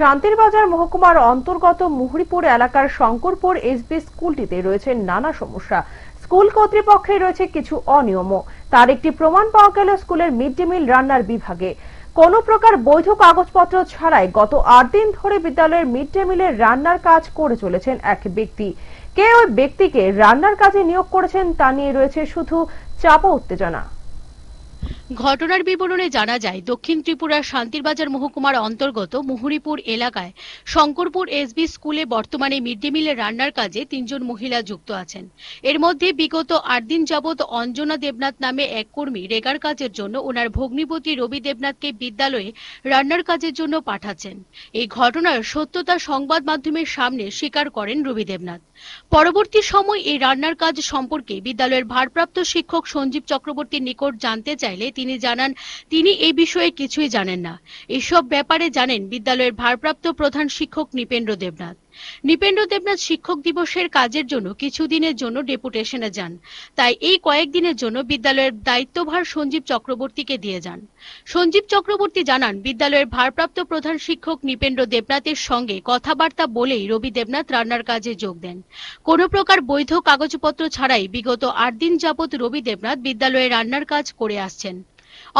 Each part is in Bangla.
শান্তির বাজার মহকুমার অন্তর্গত মুহরিপুর এলাকার শঙ্করপুর এসবি স্কুলটিতে রয়েছে নানা সমস্যা স্কুল কর্তৃপক্ষের রয়েছে কিছু অনিয়মও তার একটি প্রমাণ পাওয়া গেল স্কুলের মিড ডে মিল রান্নার বিভাগে কোন প্রকার বৈধ কাগজপত্র ছাড়াই গত আট দিন ধরে বিদ্যালয়ের মিড ডে মিলের রান্নার কাজ করে চলেছেন এক ব্যক্তি কে ওই ব্যক্তিকে রান্নার কাজে নিয়োগ করেছেন তা নিয়ে রয়েছে শুধু চাপা উত্তেজনা ঘটনার বিবরণে জানা যায় দক্ষিণ ত্রিপুরার শান্তিরবাজার মহকুমার অন্তর্গত মুহুরিপুর এলাকায় শঙ্করপুর এসবি স্কুলে বর্তমানে মিড ডে মিলের রান্নার কাজে তিনজন মহিলা যুক্ত আছেন এর মধ্যে বিগত আট দিন যাবৎ অঞ্জনা দেবনাথ নামে এক কর্মী রেগার কাজের জন্য ওনার ভগ্নীপতি রবি দেবনাথকে বিদ্যালয়ে রান্নার কাজের জন্য পাঠাচ্ছেন এই ঘটনার সত্যতা সংবাদ মাধ্যমের সামনে স্বীকার করেন রবি দেবনাথ পরবর্তী সময় এই রান্নার কাজ সম্পর্কে বিদ্যালয়ের ভারপ্রাপ্ত শিক্ষক সঞ্জীব চক্রবর্তীর নিকট জানতে চাইলে তিনি জানান তিনি এই বিষয়ে কিছুই জানেন না এসব ব্যাপারে জানেন বিদ্যালয়ের ভারপ্রাপ্ত প্রধান শিক্ষক নিপেন্দ্র দেবনাথ নিপেন্দ্র দেবনাথ শিক্ষক দিবসের কাজের জন্য কিছুদিনের জন্য ডেপুটেশনে যান তাই এই কয়েকদিনের জন্য বিদ্যালয়ের দায়িত্বভার সঞ্জীব চক্রবর্তীকে দিয়ে যান সঞ্জীব চক্রবর্তী জানান বিদ্যালয়ের ভারপ্রাপ্ত প্রধান শিক্ষক নিপেন্দ্র দেবনাথের সঙ্গে কথাবার্তা বলেই রবি দেবনাথ রান্নার কাজে যোগ দেন কোনো প্রকার বৈধ কাগজপত্র ছাড়াই বিগত আট দিন যাবৎ রবি দেবনাথ বিদ্যালয়ে রান্নার কাজ করে আসছেন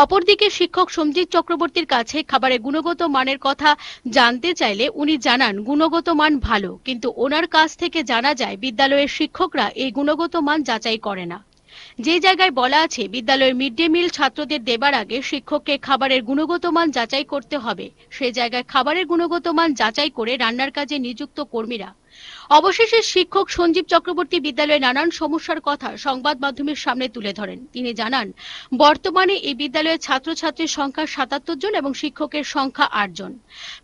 অপরদিকে শিক্ষক সঞ্জিত চক্রবর্তীর কাছে খাবারের গুণগত মানের কথা জানতে চাইলে উনি জানান গুণগত মান ভালো কিন্তু ওনার কাছ থেকে জানা যায় বিদ্যালয়ের শিক্ষকরা এই গুণগত মান যাচাই করে না যে জায়গায় বলা আছে বিদ্যালয়ের মিড ডে মিল ছাত্রদের দেবার আগে শিক্ষককে খাবারের গুণগত মান যাচাই করতে হবে সে জায়গায় খাবারের গুণগত মান যাচাই করে রান্নার কাজে নিযুক্ত কর্মীরা অবশেষে শিক্ষক সঞ্জীব চক্রবর্তী বিদ্যালয়ে নানান সমস্যার কথা সংবাদ মাধ্যমের সামনে তুলে ধরেন তিনি জানান বর্তমানে এই বিদ্যালয়ে ছাত্রছাত্রীর সংখ্যা সাতাত্তর জন এবং শিক্ষকের সংখ্যা আট জন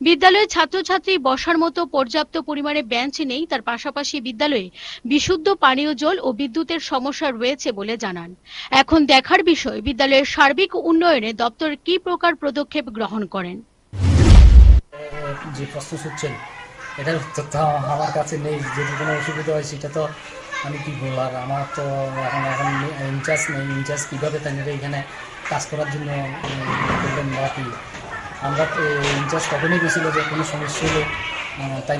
বিদ্যালয়ে ছাত্রছাত্রী বসার মতো পর্যাপ্ত পরিমাণে বেঞ্চ নেই তার পাশাপাশি বিদ্যালয়ে বিশুদ্ধ পানীয় জল ও বিদ্যুতের সমস্যা রয়েছে বলে জানান এখন দেখার বিষয় বিদ্যালয়ের সার্বিক উন্নয়নে দপ্তর কি প্রকার পদক্ষেপ গ্রহণ করেন এটার উত্তর তো আমার কাছে নেই যদি কোনো অসুবিধা হয় সেটা তো আমি কী বলবো আর আমার তো এখন এখন ইনচার্জ নেই ইনচার্জ কীভাবে তাদের এখানে কাজ করার জন্য করবেন বা কি আমরা ইনচার্জ তখনই গেছিলো যে কোনো সমস্যা হলে তাই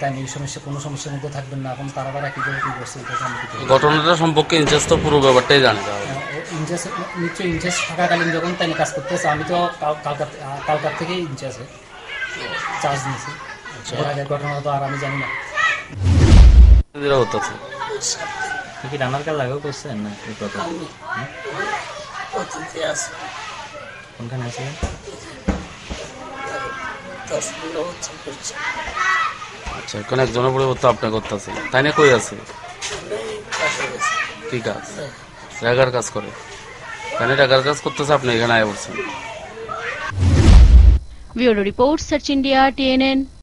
তাই সমস্যা কোনো সমস্যার মধ্যে থাকবেন না এখন তারা কী করছে ঘটনাটা সম্পর্কে ইনচার্জ তো পুরো ব্যাপারটাই হ্যাঁ, নিশ্চয়ই থাকাকালীন যখন তাই কাজ আমি তো থেকেই চার্জ নিয়েছি আচ্ছা, এর আচ্ছা। কি করছেন না হ্যাঁ? আছে আচ্ছা আপনার করতেছে তাই না কই আছে রাগার কাজ করে তাই না রাগার কাজ করতেছে আপনি এখানে আয় বলছেন রিপোর্ট সার্চ ইন্ডিয়া টিএনএন